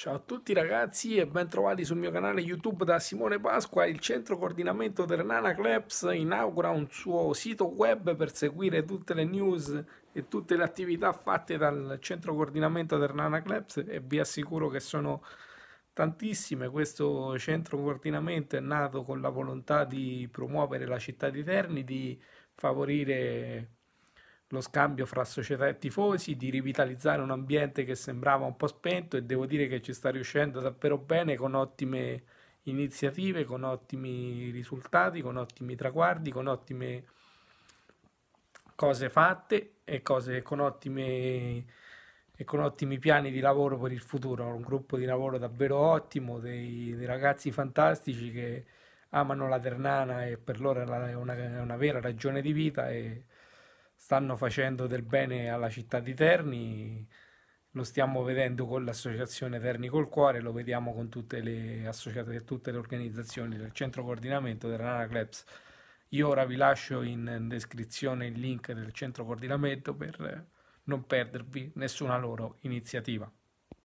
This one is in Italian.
Ciao a tutti ragazzi e ben trovati sul mio canale YouTube da Simone Pasqua. Il centro coordinamento del Nana Clubs inaugura un suo sito web per seguire tutte le news e tutte le attività fatte dal centro coordinamento del Nana Clubs e vi assicuro che sono tantissime. Questo centro coordinamento è nato con la volontà di promuovere la città di Terni, di favorire lo scambio fra società e tifosi, di rivitalizzare un ambiente che sembrava un po' spento e devo dire che ci sta riuscendo davvero bene con ottime iniziative, con ottimi risultati, con ottimi traguardi, con ottime cose fatte e cose con ottime e con ottimi piani di lavoro per il futuro, un gruppo di lavoro davvero ottimo, dei, dei ragazzi fantastici che amano la Ternana e per loro è una, è una vera ragione di vita e stanno facendo del bene alla città di Terni, lo stiamo vedendo con l'associazione Terni col Cuore, lo vediamo con tutte le, associate, tutte le organizzazioni del centro coordinamento dell'Anacleps. Io ora vi lascio in descrizione il link del centro coordinamento per non perdervi nessuna loro iniziativa.